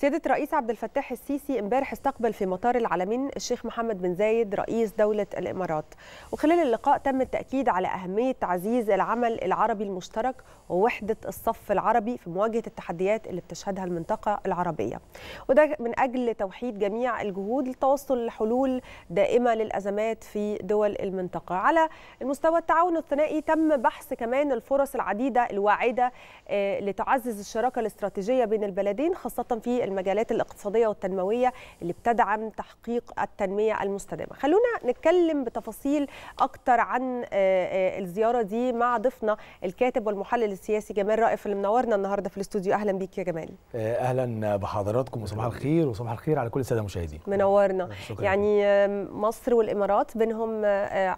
سياده الرئيس عبد الفتاح السيسي امبارح استقبل في مطار العالمين الشيخ محمد بن زايد رئيس دوله الامارات وخلال اللقاء تم التاكيد على اهميه تعزيز العمل العربي المشترك ووحده الصف العربي في مواجهه التحديات اللي بتشهدها المنطقه العربيه وده من اجل توحيد جميع الجهود للتوصل لحلول دائمه للازمات في دول المنطقه على المستوى التعاون الثنائي تم بحث كمان الفرص العديده الواعده آه، لتعزز الشراكه الاستراتيجيه بين البلدين خاصه في المجالات الاقتصادية والتنموية اللي بتدعم تحقيق التنمية المستدامة خلونا نتكلم بتفاصيل أكتر عن آه، آه، الزيارة دي مع ضيفنا الكاتب والمحلل السياسي جمال رائف اللي منورنا النهاردة في الاستوديو أهلا بيك يا جمال آه، أهلا بحضراتكم وصباح الخير وصباح الخير على كل السادة المشاهدين منورنا شكرا. يعني مصر والإمارات بينهم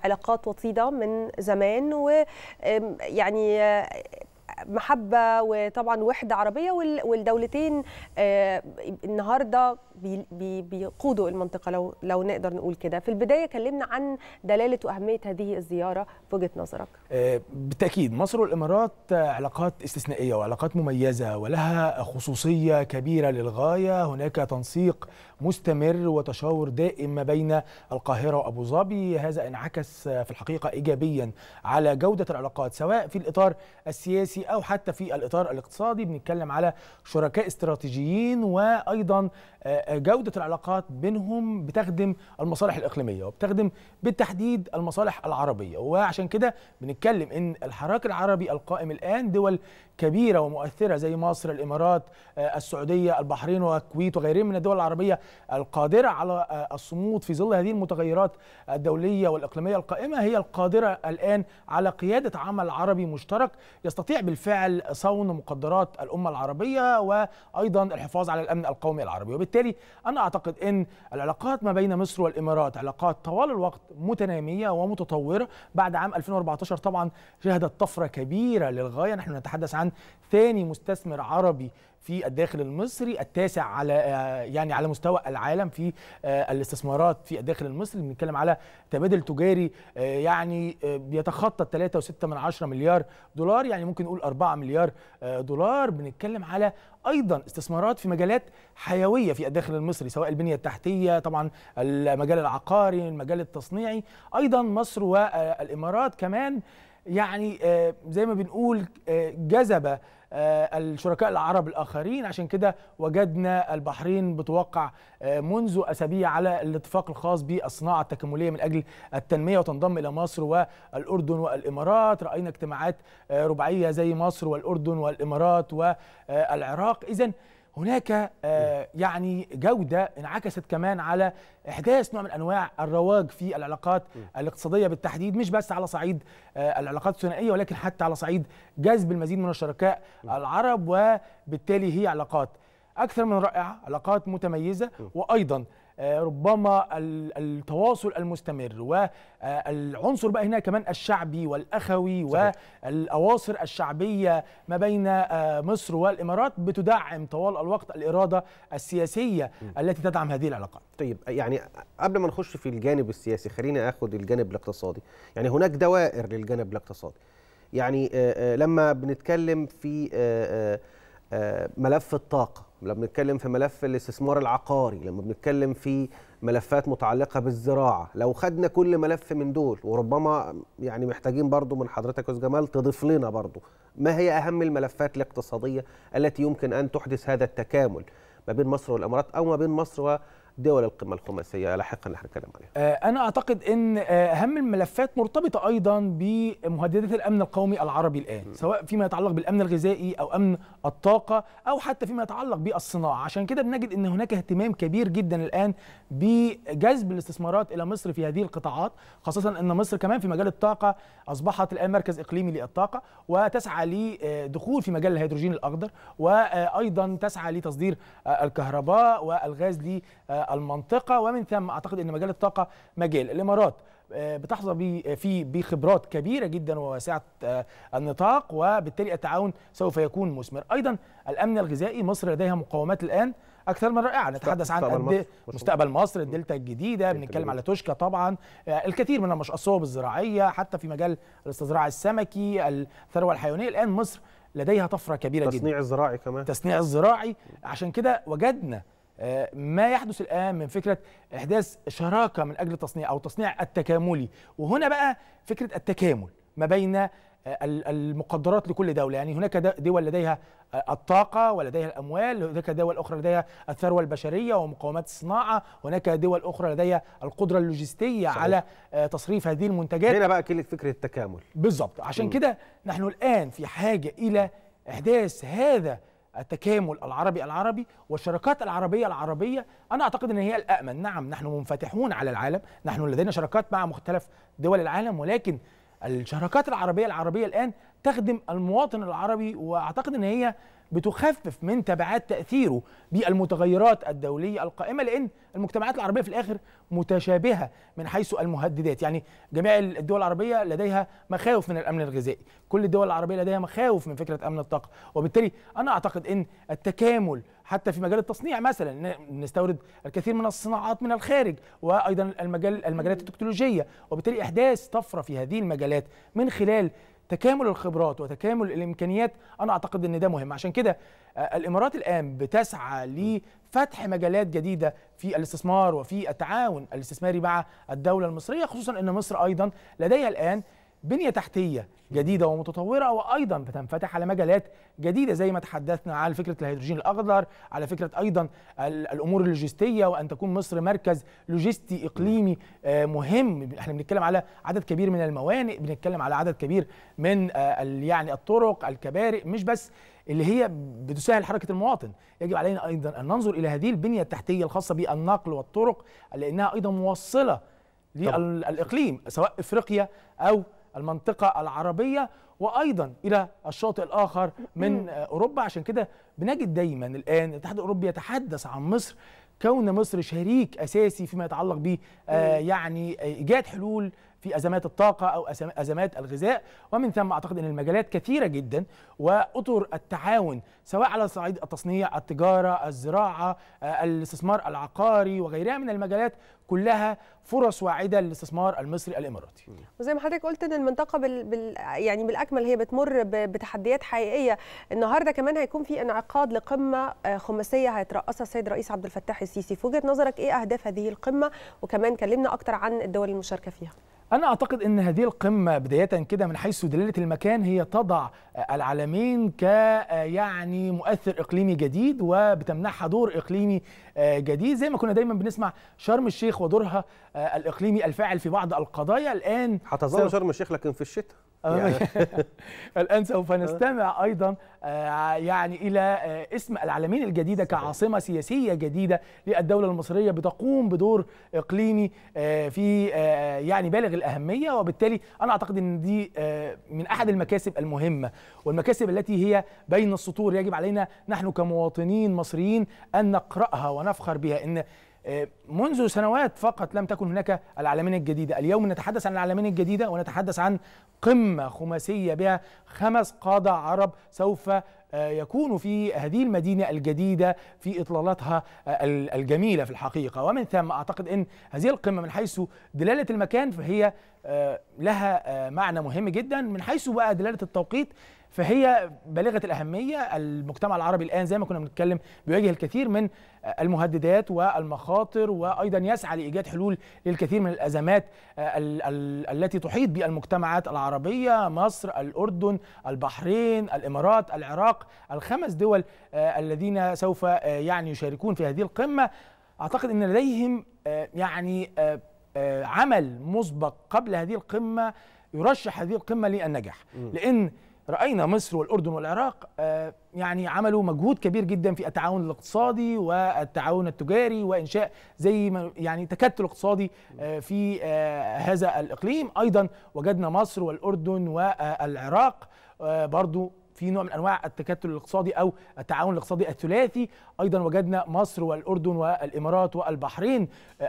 علاقات وطيدة من زمان ويعني محبه وطبعا وحده عربيه والدولتين آه، النهارده بيقودوا المنطقه لو لو نقدر نقول كده في البدايه كلمنا عن دلاله واهميه هذه الزياره في وجهه نظرك آه، بالتاكيد مصر والامارات علاقات استثنائيه وعلاقات مميزه ولها خصوصيه كبيره للغايه هناك تنسيق مستمر وتشاور دائم ما بين القاهرة وأبو ظبي هذا انعكس في الحقيقة إيجابيا على جودة العلاقات سواء في الإطار السياسي أو حتى في الإطار الاقتصادي بنتكلم على شركاء استراتيجيين وأيضا آه، آه، جودة العلاقات بينهم بتخدم المصالح الإقليمية وبتخدم بالتحديد المصالح العربية وعشان كده بنتكلم إن الحراك العربي القائم الآن دول كبيرة ومؤثرة زي مصر الإمارات آه، السعودية البحرين والكويت وغيرهم من الدول العربية القادرة على آه، الصمود في ظل هذه المتغيرات الدولية والإقليمية القائمة هي القادرة الآن على قيادة عمل عربي مشترك يستطيع بالفعل صون مقدرات الأمة العربية وأيضا الحفاظ على الأمن القومي العربي وبالتالي أنا أعتقد أن العلاقات ما بين مصر والإمارات علاقات طوال الوقت متنامية ومتطورة بعد عام 2014 طبعا شهدت طفرة كبيرة للغاية نحن نتحدث عن ثاني مستثمر عربي في الداخل المصري التاسع على آه، يعني على مستوى العالم في آه، الاستثمارات في الداخل المصري بنتكلم على تبادل تجاري آه، يعني بيتخطى 3.6 مليار دولار يعني ممكن نقول 4 مليار دولار بنتكلم على ايضا استثمارات في مجالات حيويه في الداخل المصري سواء البنيه التحتيه طبعا المجال العقاري المجال التصنيعي ايضا مصر والامارات كمان يعني زي ما بنقول جذب آه، الشركاء العرب الآخرين عشان كده وجدنا البحرين بتوقع آه، منذ أسابيع على الاتفاق الخاص بالصناعة التكاملية من أجل التنمية وتنضم إلى مصر والأردن والإمارات رأينا اجتماعات آه، رباعية زي مصر والأردن والإمارات والعراق إذا هناك آه، إيه. يعني جودة انعكست كمان على إحداث نوع من أنواع الرواج في العلاقات إيه. الاقتصادية بالتحديد مش بس على صعيد آه، العلاقات الثنائية ولكن حتى على صعيد جذب المزيد من الشركاء إيه. العرب وبالتالي هي علاقات أكثر من رائعة علاقات متميزة وأيضا آه، ربما التواصل المستمر والعنصر آه، بقى هنا كمان الشعبي والأخوي والأواصر الشعبية ما بين آه، مصر والإمارات بتدعم طوال الوقت الإرادة السياسية التي تدعم هذه العلاقات طيب يعني قبل ما نخش في الجانب السياسي خلينا أخذ الجانب الاقتصادي يعني هناك دوائر للجانب الاقتصادي يعني لما بنتكلم في ملف الطاقة لما بنتكلم في ملف الاستثمار العقاري لما بنتكلم في ملفات متعلقة بالزراعة لو خدنا كل ملف من دول وربما يعني محتاجين برضو من حضرتك أستاذ جمال تضيف لنا برضو ما هي أهم الملفات الاقتصادية التي يمكن أن تحدث هذا التكامل ما بين مصر والإمارات أو ما بين مصر دول القمة الخماسية لاحقا نحن نتكلم عليها آه، أنا أعتقد أن آه، أهم الملفات مرتبطة أيضا بمهددات الأمن القومي العربي الآن م. سواء فيما يتعلق بالأمن الغذائي أو أمن الطاقة أو حتى فيما يتعلق بالصناعة عشان كده بنجد أن هناك اهتمام كبير جدا الآن بجذب الاستثمارات إلى مصر في هذه القطاعات خاصة أن مصر كمان في مجال الطاقة أصبحت الآن مركز إقليمي للطاقة وتسعى لدخول في مجال الهيدروجين الأخضر وأيضا تسعى لتصدير آه، الكهرباء والغاز لي المنطقه ومن ثم اعتقد ان مجال الطاقه مجال الامارات آه، بتحظى آه، في بخبرات كبيره جدا وواسعه آه، النطاق وبالتالي التعاون سوف يكون مثمر ايضا الامن الغذائي مصر لديها مقومات الان اكثر من رائعه نتحدث عن مستقبل مصر. مستقبل مصر الدلتا الجديده بنتكلم على توشكا طبعا الكثير من الصوب الزراعيه حتى في مجال الاستزراع السمكي الثروه الحيوانيه الان مصر لديها طفره كبيره تصنيع جدا التصنيع الزراعي كمان التصنيع الزراعي عشان كده وجدنا آه، ما يحدث الان من فكره احداث شراكه من اجل التصنيع او التصنيع التكاملي وهنا بقى فكره التكامل ما بين آه، المقدرات لكل دوله يعني هناك دول لديها آه، الطاقة ولديها الأموال هناك دول أخرى لديها الثروة البشرية ومقومات الصناعة هناك دول أخرى لديها القدرة اللوجستية صحيح. على تصريف هذه المنتجات هنا بقى كلمة فكرة التكامل بالضبط عشان كده نحن الآن في حاجة إلى إحداث هذا التكامل العربي العربي والشراكات العربية العربية أنا أعتقد أن هي الأأمن نعم نحن منفتحون على العالم نحن لدينا شراكات مع مختلف دول العالم ولكن الشراكات العربية العربية الآن تخدم المواطن العربي وأعتقد أن هي بتخفف من تبعات تاثيره بالمتغيرات الدوليه القائمه لان المجتمعات العربيه في الاخر متشابهه من حيث المهددات يعني جميع الدول العربيه لديها مخاوف من الامن الغذائي كل الدول العربيه لديها مخاوف من فكره امن الطاقه وبالتالي انا اعتقد ان التكامل حتى في مجال التصنيع مثلا نستورد الكثير من الصناعات من الخارج وايضا المجال المجالات التكنولوجيه وبالتالي احداث طفره في هذه المجالات من خلال تكامل الخبرات وتكامل الامكانيات انا اعتقد ان ده مهم عشان كده آه، الامارات الان بتسعى لفتح مجالات جديده في الاستثمار وفي التعاون الاستثماري مع الدوله المصريه خصوصا ان مصر ايضا لديها الان بنية تحتية جديدة ومتطورة وأيضا بتنفتح على مجالات جديدة زي ما تحدثنا على فكرة الهيدروجين الأخضر على فكرة أيضا الأمور اللوجستية وأن تكون مصر مركز لوجستي إقليمي آه، مهم احنا بنتكلم على عدد كبير من الموانئ بنتكلم على عدد كبير من آه، يعني الطرق الكباري مش بس اللي هي بتسهل حركة المواطن يجب علينا أيضا أن ننظر إلى هذه البنية التحتية الخاصة بالنقل والطرق لأنها أيضا موصلة للإقليم سواء إفريقيا أو المنطقة العربية وأيضا إلى الشاطئ الآخر من أوروبا عشان كده بنجد دايما الآن الاتحاد الأوروبي يتحدث عن مصر كون مصر شريك اساسي فيما يتعلق به آه، يعني ايجاد حلول في ازمات الطاقه او ازمات الغذاء ومن ثم اعتقد ان المجالات كثيره جدا واطر التعاون سواء على صعيد التصنيع، التجاره، الزراعه، آه، الاستثمار العقاري وغيرها من المجالات كلها فرص واعده للاستثمار المصري الاماراتي وزي ما حضرتك قلت ان المنطقه بال... بال... يعني بالاكمل هي بتمر ب... بتحديات حقيقيه النهارده كمان هيكون في انعقاد لقمه آه، خماسيه هيترأسها السيد رئيس عبد الفتاح السيسي في وجهه نظرك ايه اهداف هذه القمه وكمان كلمنا اكتر عن الدول المشاركه فيها أنا أعتقد أن هذه القمة بداية كده من حيث دلالة المكان هي تضع العالمين ك آه، يعني مؤثر إقليمي جديد وبتمنحها دور إقليمي آه، جديد زي ما كنا دايما بنسمع شرم الشيخ ودورها آه، الإقليمي الفاعل في بعض القضايا الآن هتظل شرم الشيخ لكن في الشتاء يعني. الآن سوف نستمع أيضا آه، يعني إلى آه، اسم العالمين الجديدة كعاصمة سياسية جديدة للدولة المصرية بتقوم بدور إقليمي آه، في يعني بالغ الأهمية وبالتالي أنا أعتقد أن دي من أحد المكاسب المهمة والمكاسب التي هي بين السطور يجب علينا نحن كمواطنين مصريين أن نقرأها ونفخر بها أن منذ سنوات فقط لم تكن هناك العالمين الجديدة اليوم نتحدث عن العالمين الجديدة ونتحدث عن قمة خماسية بها خمس قادة عرب سوف آه، يكون في هذه المدينة الجديدة في إطلالتها آه، الجميلة في الحقيقة ومن ثم أعتقد أن هذه القمة من حيث دلالة المكان فهي آه، لها معنى مهم جدا من حيث بقى دلالة التوقيت فهي بالغه الاهميه المجتمع العربي الان زي ما كنا بنتكلم بيواجه الكثير من المهددات والمخاطر وايضا يسعى لايجاد حلول للكثير من الازمات ال ال التي تحيط بالمجتمعات العربيه مصر الاردن البحرين الامارات العراق الخمس دول آه، الذين سوف آه، يعني يشاركون في هذه القمه اعتقد ان لديهم آه، يعني عمل مسبق قبل هذه القمه يرشح هذه القمه للنجاح لان راينا مصر والاردن والعراق آه، يعني عملوا مجهود كبير جدا في التعاون الاقتصادي والتعاون التجاري وانشاء زي ما يعني تكتل اقتصادي آه، في آه، هذا الاقليم ايضا وجدنا مصر والاردن والعراق برضو في نوع من انواع التكتل الاقتصادي او التعاون الاقتصادي الثلاثي ايضا وجدنا مصر والاردن والامارات والبحرين آه،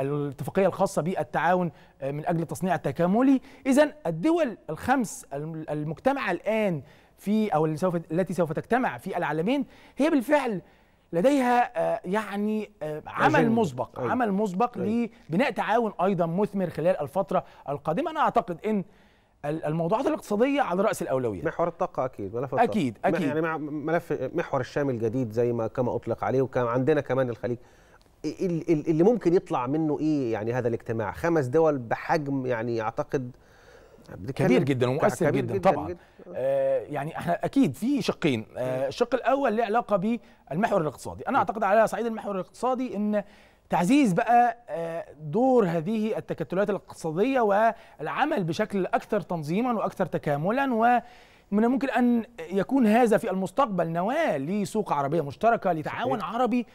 الاتفاقيه الخاصه بالتعاون آه، من اجل التصنيع التكاملي اذا الدول الخمس المجتمعه الان في او سوف التي سوف تجتمع في العالمين هي بالفعل لديها آه، يعني أيوة. عمل مسبق عمل أيوة. مسبق لبناء تعاون ايضا مثمر خلال الفتره القادمه انا اعتقد ان الموضوعات الاقتصاديه على راس الاولويات محور الطاقه اكيد ملف الطاقه اكيد اكيد يعني ملف محور الشام الجديد زي ما كما اطلق عليه وكان عندنا كمان الخليج اللي ممكن يطلع منه ايه يعني هذا الاجتماع خمس دول بحجم يعني اعتقد كبير جدا ومؤثر كبير جدا, جداً طبعا جداً. آه يعني احنا اكيد في شقين آه الشق الاول له علاقه بالمحور الاقتصادي انا اعتقد على صعيد المحور الاقتصادي ان تعزيز بقى آه، دور هذه التكتلات الاقتصادية والعمل بشكل أكثر تنظيما وأكثر تكاملا و من الممكن أن يكون هذا في المستقبل نواة لسوق عربية مشتركة لتعاون عربي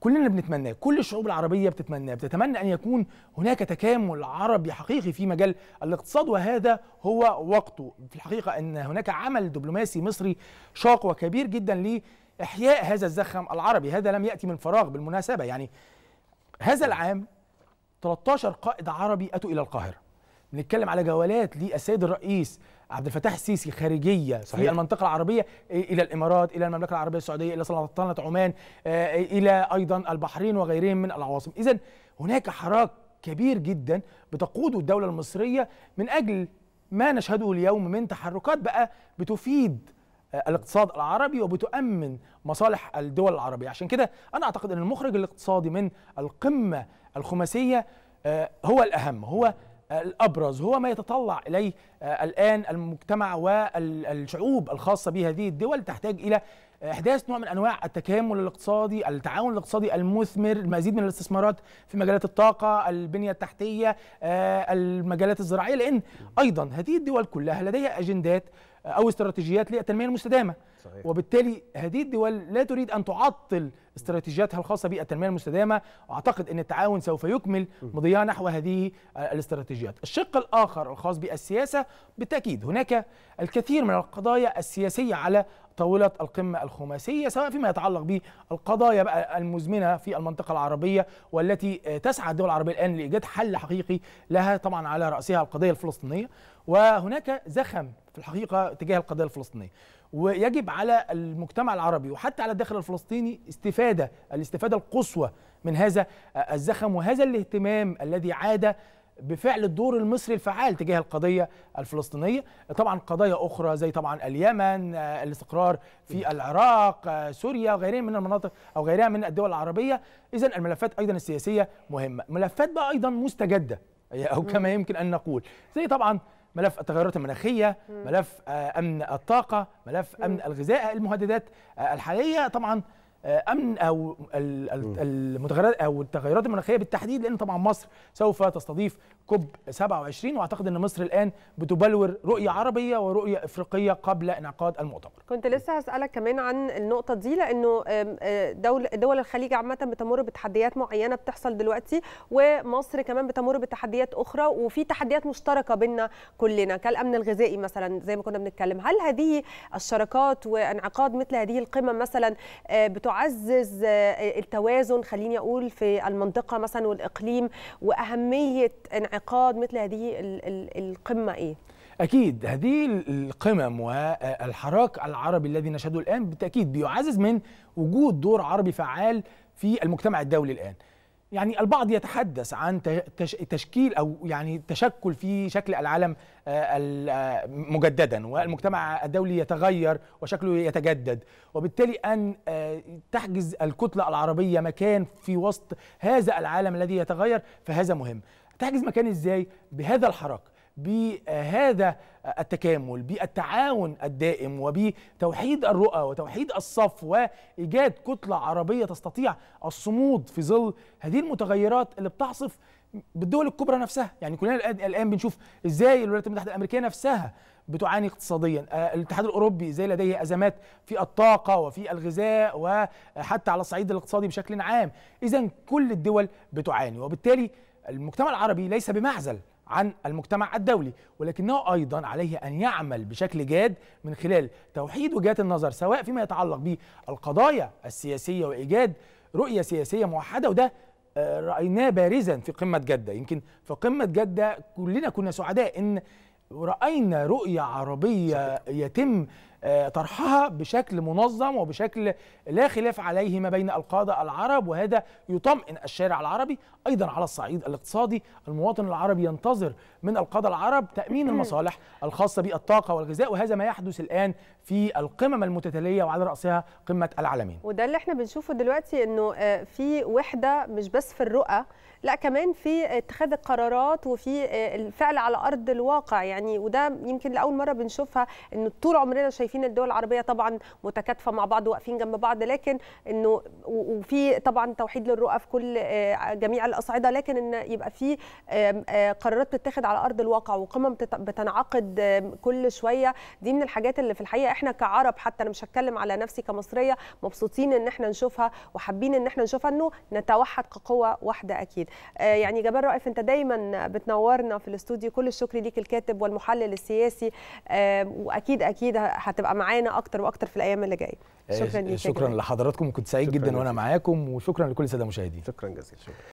كلنا بنتمناه كل الشعوب العربية بتتمناه بتتمنى أن يكون هناك تكامل عربي حقيقي في مجال الاقتصاد وهذا هو وقته في الحقيقة أن هناك عمل دبلوماسي مصري شاق وكبير جدا لإحياء هذا الزخم العربي هذا لم يأتي من فراغ بالمناسبة يعني هذا العام 13 قائد عربي اتوا الى القاهره بنتكلم على جولات للسيد الرئيس عبد الفتاح السيسي خارجيه صحيح. في المنطقه العربيه إيه، الى الامارات الى المملكه العربيه السعوديه الى سلطنه عمان إيه، إيه، الى ايضا البحرين وغيرهم من العواصم اذا هناك حراك كبير جدا بتقوده الدوله المصريه من اجل ما نشهده اليوم من تحركات بقى بتفيد الاقتصاد العربي وبتؤمن مصالح الدول العربيه عشان كده انا اعتقد ان المخرج الاقتصادي من القمه الخماسيه آه، هو الاهم هو الابرز هو ما يتطلع اليه آه، الان المجتمع والشعوب الخاصه بهذه الدول تحتاج الى احداث نوع من انواع التكامل الاقتصادي، التعاون الاقتصادي المثمر، المزيد من الاستثمارات في مجالات الطاقه، البنيه التحتيه، آه، المجالات الزراعيه لان ايضا هذه الدول كلها لديها اجندات او استراتيجيات للتنميه المستدامه صحيح. وبالتالي هذه الدول لا تريد ان تعطل استراتيجياتها الخاصه بالتنميه المستدامه واعتقد ان التعاون سوف يكمل مضياه نحو هذه الاستراتيجيات الشق الاخر الخاص بالسياسه بالتاكيد هناك الكثير من القضايا السياسيه على طاولة القمة الخماسية سواء فيما يتعلق بالقضايا بقى المزمنة في المنطقة العربية والتي تسعى الدول العربية الآن لإيجاد حل حقيقي لها طبعا على رأسها القضية الفلسطينية وهناك زخم في الحقيقه تجاه القضيه الفلسطينيه ويجب على المجتمع العربي وحتى على الداخل الفلسطيني استفاده الاستفاده القصوى من هذا الزخم وهذا الاهتمام الذي عاد بفعل الدور المصري الفعال تجاه القضية الفلسطينية طبعا قضايا أخرى زي طبعا اليمن الاستقرار في العراق سوريا وغيرها من المناطق أو غيرها من الدول العربية إذا الملفات أيضا السياسية مهمة ملفات بقى أيضا مستجدة أو كما يمكن أن نقول زي طبعا ملف التغيرات المناخيه ملف آه، امن الطاقه ملف امن الغذاء المهددات آه، الحاليه طبعا امن او المتغيرات او التغيرات المناخيه بالتحديد لان طبعا مصر سوف تستضيف كوب 27 واعتقد ان مصر الان بتبلور رؤيه عربيه ورؤيه افريقيه قبل انعقاد المؤتمر. كنت لسه هسالك كمان عن النقطه دي لانه آه، دول دول الخليج عامه بتمر بتحديات معينه بتحصل دلوقتي ومصر كمان بتمر بتحديات اخرى وفي تحديات مشتركه بيننا كلنا كالامن الغذائي مثلا زي ما كنا بنتكلم، هل هذه الشراكات وانعقاد مثل هذه القمم مثلا آه، بتوع تعزز آه، آه، التوازن خليني اقول في المنطقه مثلا والاقليم واهميه انعقاد مثل هذه القمه ايه؟ أكيد هذه القمم والحراك العربي الذي نشهده الآن بالتأكيد بيعزز من وجود دور عربي فعال في المجتمع الدولي الآن يعني البعض يتحدث عن تشكيل او يعني تشكل في شكل العالم آه، آه، مجددا والمجتمع الدولي يتغير وشكله يتجدد وبالتالي ان آه، تحجز الكتله العربيه مكان في وسط هذا العالم الذي يتغير فهذا مهم تحجز مكان ازاي بهذا الحراك بهذا التكامل بالتعاون الدائم وبتوحيد الرؤى وتوحيد الصف وايجاد كتله عربيه تستطيع الصمود في ظل هذه المتغيرات اللي بتعصف بالدول الكبرى نفسها يعني كلنا الان بنشوف ازاي الولايات المتحده الامريكيه نفسها بتعاني اقتصاديا آه، الاتحاد الاوروبي إزاي لديه ازمات في الطاقه وفي الغذاء وحتى على الصعيد الاقتصادي بشكل عام اذا كل الدول بتعاني وبالتالي المجتمع العربي ليس بمعزل عن المجتمع الدولي ولكنه أيضا عليه أن يعمل بشكل جاد من خلال توحيد وجهات النظر سواء فيما يتعلق بالقضايا السياسية وإيجاد رؤية سياسية موحدة وده آه، رأيناه بارزا في قمة جدة يمكن في قمة جدة كلنا كنا سعداء إن رأينا رؤية عربية يتم آه، طرحها بشكل منظم وبشكل لا خلاف عليه ما بين القادة العرب وهذا يطمئن الشارع العربي أيضا على الصعيد الاقتصادي المواطن العربي ينتظر من القادة العرب تأمين المصالح الخاصة بالطاقة والغذاء وهذا ما يحدث الآن في القمم المتتالية وعلى رأسها قمة العالمين وده اللي احنا بنشوفه دلوقتي أنه آه، في وحدة مش بس في الرؤى لا كمان في اتخاذ القرارات وفي آه، الفعل على أرض الواقع يعني وده يمكن لأول مرة بنشوفها أنه طول عمرنا شايفين شايفين الدول العربيه طبعا متكاتفه مع بعض واقفين جنب بعض لكن انه وفي طبعا توحيد للرؤى في كل آه، جميع الاصعده لكن ان يبقى في آه، قرارات بتتخذ على ارض الواقع وقمم بتنعقد كل شويه دي من الحاجات اللي في الحقيقه احنا كعرب حتى انا مش هتكلم على نفسي كمصريه مبسوطين ان احنا نشوفها وحابين ان احنا نشوفها انه نتوحد كقوه واحده اكيد آه، يعني جبار رائف انت دايما بتنورنا في الاستوديو كل الشكر ليك الكاتب والمحلل السياسي واكيد اكيد هتبقى هتبقى معانا اكتر واكتر في الايام اللي جايه إيه، شكرا شكرا لحضراتكم كنت سعيد جدا وانا معاكم وشكرا لكل الساده المشاهدين شكرا جزيلا شكرا